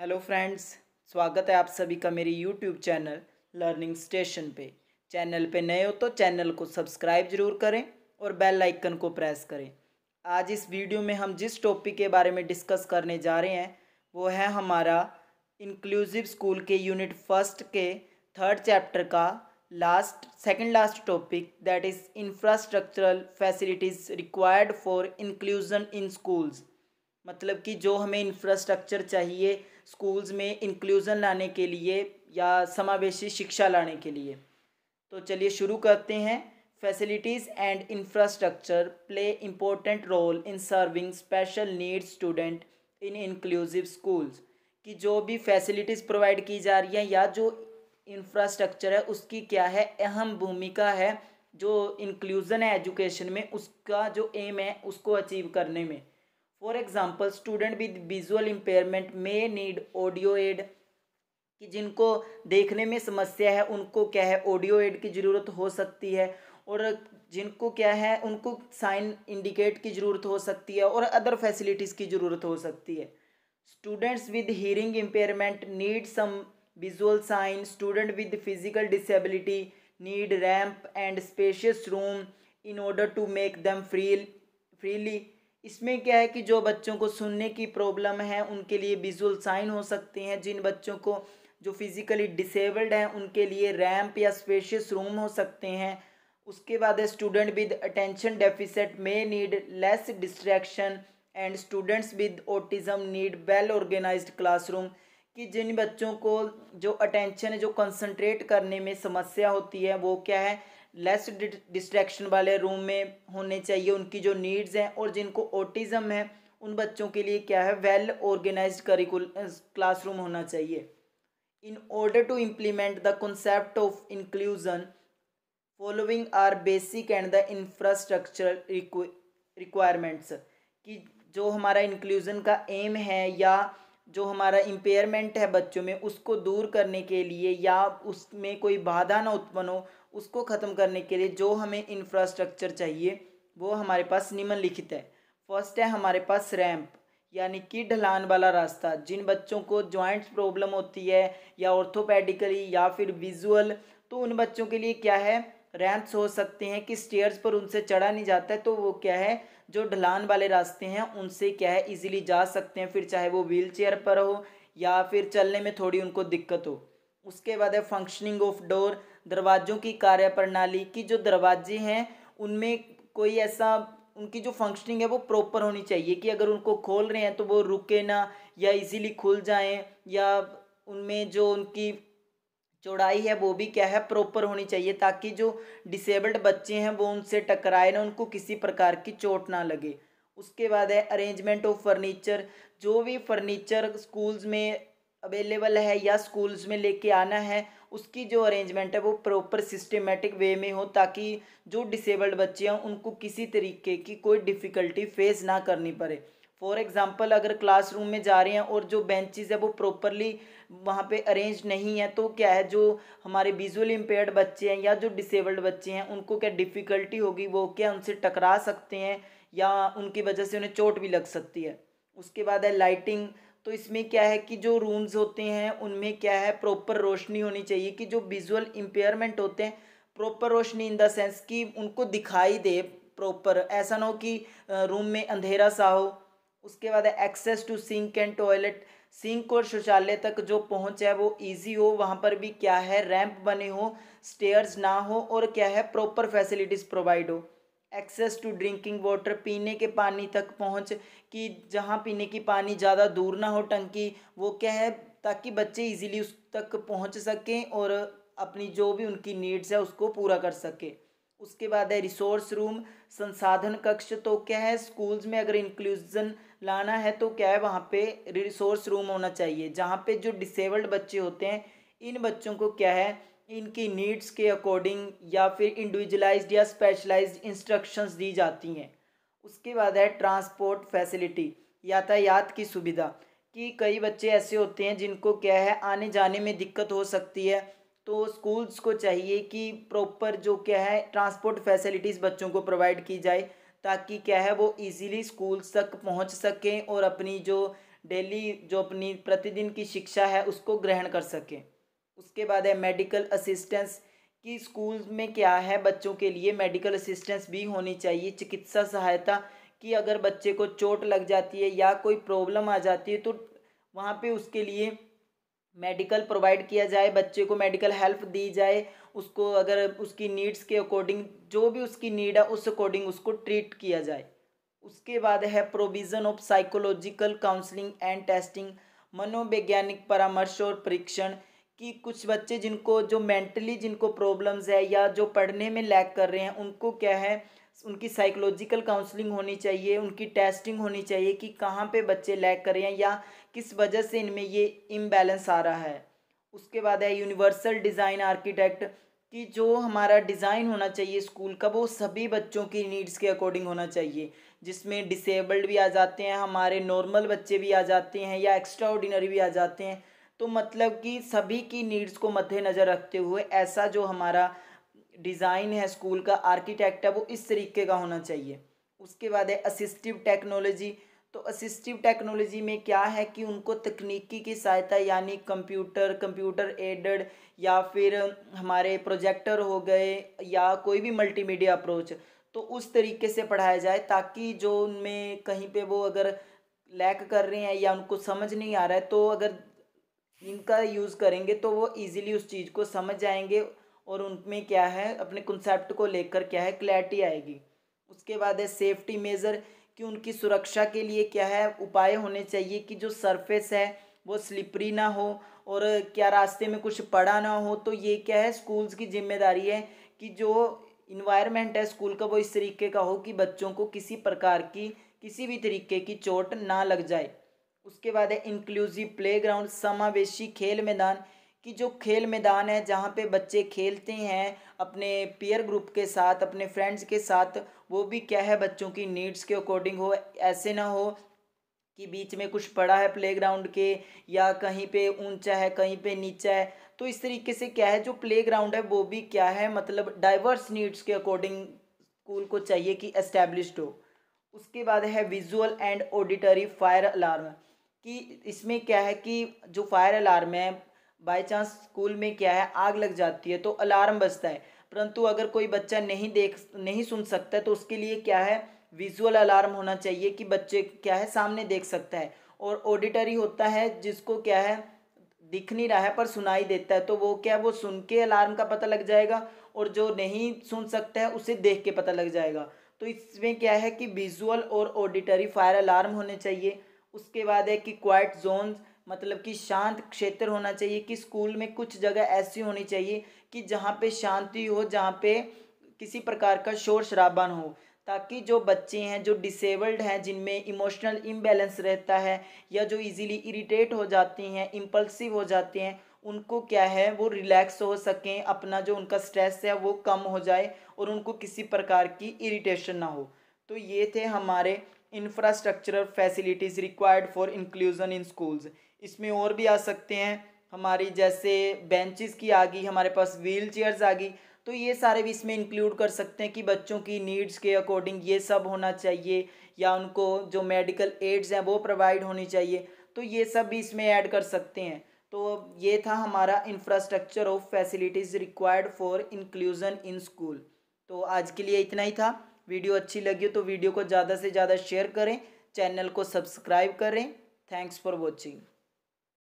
hello friends स्वागत है आप सभी का मेरी यूट्यूब चैनल लर्निंग स्टेशन पे चैनल पे नए हो तो चैनल को सब्सक्राइब जरूर करें और बेल आइकन को प्रेस करें आज इस वीडियो में हम जिस टॉपिक के बारे में डिस्कस करने जा रहे हैं वो है हमारा इंक्लूसिव स्कूल के यूनिट फर्स्ट के थर्ड चैप्टर का last second last topic that is infrastructural facilities required for inclusion in schools मतलब कि जो हमें इंफ्रास्ट्रक्चर चाहिए स्कूल्स में इंक्लूज़न लाने के लिए या समावेशी शिक्षा लाने के लिए तो चलिए शुरू करते हैं facilities and infrastructure play important role in serving special needs student in inclusive schools कि जो भी फैसिलिटीज़ प्रोवाइड की जा रही है या जो इंफ्रास्ट्रक्चर है उसकी क्या है अहम भूमिका है जो इंक्लूज़न है एजुकेशन में उसका जो एम है उसको अचीव करने में for example student with visual impairment may need audio aid कि जिनको देखने में समस्या है उनको क्या है ऑडियो एड की ज़रूरत हो सकती है और जिनको क्या है उनको साइन इंडिकेट की ज़रूरत हो सकती है और अदर फैसिलिटीज़ की ज़रूरत हो सकती है students with hearing impairment need some visual sign student with physical disability need ramp and spacious room in order to make them free freely इसमें क्या है कि जो बच्चों को सुनने की प्रॉब्लम है उनके लिए विजुअल साइन हो सकते हैं जिन बच्चों को जो फिज़िकली डिसेबल्ड हैं उनके लिए रैम्प या स्पेशियस रूम हो सकते हैं उसके बाद student with attention deficit may need less distraction and students with autism need well organise classroom कि जिन बच्चों को जो अटेंशन है जो कंसंट्रेट करने में समस्या होती है वो क्या है लेस डिस्ट्रैक्शन वाले रूम में होने चाहिए उनकी जो नीड्स हैं और जिनको ऑटिज़म है उन बच्चों के लिए क्या है वेल ऑर्गेनाइज करिकुल क्लासरूम होना चाहिए in order to implement the concept of inclusion following are basic and the infrastructural requirements कि जो हमारा इंक्लूजन का एम है या जो हमारा इम्पेयरमेंट है बच्चों में उसको दूर करने के लिए या उसमें कोई बाधा ना उत्पन्न हो उसको ख़त्म करने के लिए जो हमें इंफ्रास्ट्रक्चर चाहिए वो हमारे पास निम्नलिखित है फर्स्ट है हमारे पास रैंप यानी कि ढलान वाला रास्ता जिन बच्चों को जॉइंट्स प्रॉब्लम होती है या ऑर्थोपेडिकली या फिर विजुअल तो उन बच्चों के लिए क्या है रैंप्स हो सकते हैं कि स्टेयर्स पर उनसे चढ़ा नहीं जाता है तो वो क्या है जो ढलान वाले रास्ते हैं उनसे क्या है इजीली जा सकते हैं फिर चाहे वो व्हील चेयर पर हो या फिर चलने में थोड़ी उनको दिक्कत हो उसके बाद है फंक्शनिंग ऑफ डोर दरवाज़ों की कार्य प्रणाली की जो दरवाजे हैं उनमें कोई ऐसा उनकी जो फंक्शनिंग है वो प्रॉपर होनी चाहिए कि अगर उनको खोल रहे हैं तो वो रुके ना या इजीली खुल जाएं या उनमें जो उनकी चौड़ाई है वो भी क्या है प्रॉपर होनी चाहिए ताकि जो डिसेबल्ड बच्चे हैं वो उनसे टकराए ना उनको किसी प्रकार की चोट ना लगे उसके बाद है अरेंजमेंट ऑफ फर्नीचर जो भी फर्नीचर स्कूल्स में अवेलेबल है या स्कूल्स में लेके आना है उसकी जो अरेंजमेंट है वो प्रॉपर सिस्टमेटिक वे में हो ताकि जो डिसेबल्ड बच्चे हैं उनको किसी तरीके की कोई डिफ़िकल्टी फेस ना करनी पड़े फॉर एग्ज़ाम्पल अगर क्लासरूम में जा रहे हैं और जो बेंचेस है वो प्रॉपरली वहाँ पे अरेंज नहीं है तो क्या है जो हमारे विजुअल इम्पेयर्ड बच्चे हैं या जो डिसेबल्ड बच्चे हैं उनको क्या डिफ़िकल्टी होगी वो क्या उनसे टकरा सकते हैं या उनकी वजह से उन्हें चोट भी लग सकती है उसके बाद है लाइटिंग तो इसमें क्या है कि जो रूम्स होते हैं उनमें क्या है प्रॉपर रोशनी होनी चाहिए कि जो विजुअल इम्पेयरमेंट होते हैं प्रॉपर रोशनी इन द सेंस कि उनको दिखाई दे प्रॉपर ऐसा ना हो कि रूम में अंधेरा सा हो उसके बाद है access to sink and toilet sink और शौचालय तक जो पहुंच है वो इजी हो वहाँ पर भी क्या है रैंप बने हो स्टेयर्स ना हो और क्या है प्रॉपर फैसिलिटीज़ प्रोवाइड हो एक्सेस टू ड्रिंकिंग वाटर पीने के पानी तक पहुंच कि जहाँ पीने की पानी ज़्यादा दूर ना हो टंकी वो क्या है ताकि बच्चे इजीली उस तक पहुंच सकें और अपनी जो भी उनकी नीड्स है उसको पूरा कर सकें उसके बाद है रिसोर्स रूम संसाधन कक्ष तो क्या है स्कूल्स में अगर इंक्लूजन लाना है तो क्या है वहाँ पे रिसोर्स रूम होना चाहिए जहाँ पे जो डिसेबल्ड बच्चे होते हैं इन बच्चों को क्या है इनकी नीड्स के अकॉर्डिंग या फिर इंडिविजुलाइज्ड या स्पेशलाइज्ड इंस्ट्रक्शंस दी जाती हैं उसके बाद है ट्रांसपोर्ट फैसिलिटी यातायात की सुविधा कि कई बच्चे ऐसे होते हैं जिनको क्या है आने जाने में दिक्कत हो सकती है तो स्कूल्स को चाहिए कि प्रॉपर जो क्या है ट्रांसपोर्ट फैसिलिटीज़ बच्चों को प्रोवाइड की जाए ताकि क्या है वो इजीली स्कूल तक पहुंच सकें और अपनी जो डेली जो अपनी प्रतिदिन की शिक्षा है उसको ग्रहण कर सकें उसके बाद है मेडिकल असिस्टेंस कि स्कूल में क्या है बच्चों के लिए मेडिकल असिस्टेंस भी होनी चाहिए चिकित्सा सहायता कि अगर बच्चे को चोट लग जाती है या कोई प्रॉब्लम आ जाती है तो वहाँ पे उसके लिए मेडिकल प्रोवाइड किया जाए बच्चे को मेडिकल हेल्प दी जाए उसको अगर उसकी नीड्स के अकॉर्डिंग जो भी उसकी नीड है उस अकॉर्डिंग उसको ट्रीट किया जाए उसके बाद है provision of psychological counselling and testing मनोवैज्ञानिक परामर्श और परीक्षण कि कुछ बच्चे जिनको जो मेंटली जिनको प्रॉब्लम्स है या जो पढ़ने में लैक कर रहे हैं उनको क्या है उनकी साइकोलॉजिकल काउंसलिंग होनी चाहिए उनकी टेस्टिंग होनी चाहिए कि कहाँ पे बच्चे लैक कर रहे हैं या किस वजह से इनमें ये इम्बैलेंस आ रहा है उसके बाद है यूनिवर्सल डिज़ाइन आर्किटेक्ट कि जो हमारा डिज़ाइन होना चाहिए स्कूल का वो सभी बच्चों की नीड्स के अकॉर्डिंग होना चाहिए जिसमें डिसेबल्ड भी आ जाते हैं हमारे नॉर्मल बच्चे भी आ जाते हैं या एक्स्ट्रा ऑर्डिनरी भी आ जाते हैं तो मतलब कि सभी की नीड्स को मद्देनज़र रखते हुए ऐसा जो हमारा डिज़ाइन है स्कूल का आर्किटेक्ट है वो इस तरीके का होना चाहिए उसके बाद है असिस्टिव टेक्नोलॉजी तो असिस्टिव टेक्नोलॉजी में क्या है कि उनको तकनीकी की सहायता यानी कंप्यूटर कंप्यूटर एडेड या फिर हमारे प्रोजेक्टर हो गए या कोई भी मल्टीमीडिया अप्रोच तो उस तरीके से पढ़ाया जाए ताकि जो उनमें कहीं पे वो अगर लैक कर रहे हैं या उनको समझ नहीं आ रहा है तो अगर जिनका यूज़ करेंगे तो वो ईजिली उस चीज़ को समझ जाएंगे और उनमें क्या है अपने कंसेप्ट को लेकर क्या है क्लैरिटी आएगी उसके बाद है सेफ्टी मेज़र कि उनकी सुरक्षा के लिए क्या है उपाय होने चाहिए कि जो सरफेस है वो स्लिपरी ना हो और क्या रास्ते में कुछ पड़ा ना हो तो ये क्या है स्कूल्स की जिम्मेदारी है कि जो इन्वायरमेंट है स्कूल का वो इस तरीके का हो कि बच्चों को किसी प्रकार की किसी भी तरीके की चोट ना लग जाए उसके बाद है इंक्लूसिव प्लेग्राउंड समावेशी खेल मैदान कि जो खेल मैदान है जहाँ पे बच्चे खेलते हैं अपने पीयर ग्रुप के साथ अपने फ्रेंड्स के साथ वो भी क्या है बच्चों की नीड्स के अकॉर्डिंग हो ऐसे ना हो कि बीच में कुछ पड़ा है प्लेग्राउंड के या कहीं पे ऊंचा है कहीं पे नीचा है तो इस तरीके से क्या है जो प्लेग्राउंड है वो भी क्या है मतलब डाइवर्स नीड्स के अकॉर्डिंग स्कूल को चाहिए कि एस्टेब्लिश्ड हो उसके बाद है visual and auditory fire alarm कि इसमें क्या है कि जो फायर अलार्म है बाय चांस स्कूल में क्या है आग लग जाती है तो अलार्म बजता है परंतु अगर कोई बच्चा नहीं देख नहीं सुन सकता तो उसके लिए क्या है विजुअल अलार्म होना चाहिए कि बच्चे क्या है सामने देख सकता है और ऑडिटरी होता है जिसको क्या है दिख नहीं रहा है पर सुनाई देता है तो वो क्या है वो सुन के अलार्म का पता लग जाएगा और जो नहीं सुन सकता है उसे देख के पता लग जाएगा तो इसमें क्या है कि विजुअल और ऑडिटरी फायर अलार्म होने चाहिए उसके बाद है कि क्वाइट जोन मतलब कि शांत क्षेत्र होना चाहिए कि स्कूल में कुछ जगह ऐसी होनी चाहिए कि जहाँ पे शांति हो जहाँ पे किसी प्रकार का शोर शराबा ना हो ताकि जो बच्चे हैं जो डिसेबल्ड हैं जिनमें इमोशनल इम्बेलेंस रहता है या जो इजीली इरिटेट हो जाती हैं इम्पल्सिव हो जाते हैं उनको क्या है वो रिलैक्स हो सकें अपना जो उनका स्ट्रेस है वो कम हो जाए और उनको किसी प्रकार की इरिटेशन ना हो तो ये थे हमारे infrastructure facilities required for inclusion in schools इसमें और भी आ सकते हैं हमारी जैसे बेंचेस की आ गई हमारे पास व्हील चेयर्स आ गई तो ये सारे भी इसमें इंक्लूड कर सकते हैं कि बच्चों की नीड्स के अकॉर्डिंग ये सब होना चाहिए या उनको जो मेडिकल एड्स हैं वो प्रोवाइड होनी चाहिए तो ये सब भी इसमें ऐड कर सकते हैं तो ये था हमारा infrastructure of facilities required for inclusion in school तो आज के लिए इतना ही था वीडियो अच्छी लगी हो तो वीडियो को ज़्यादा से ज़्यादा शेयर करें चैनल को सब्सक्राइब करें थैंक्स फॉर वॉचिंग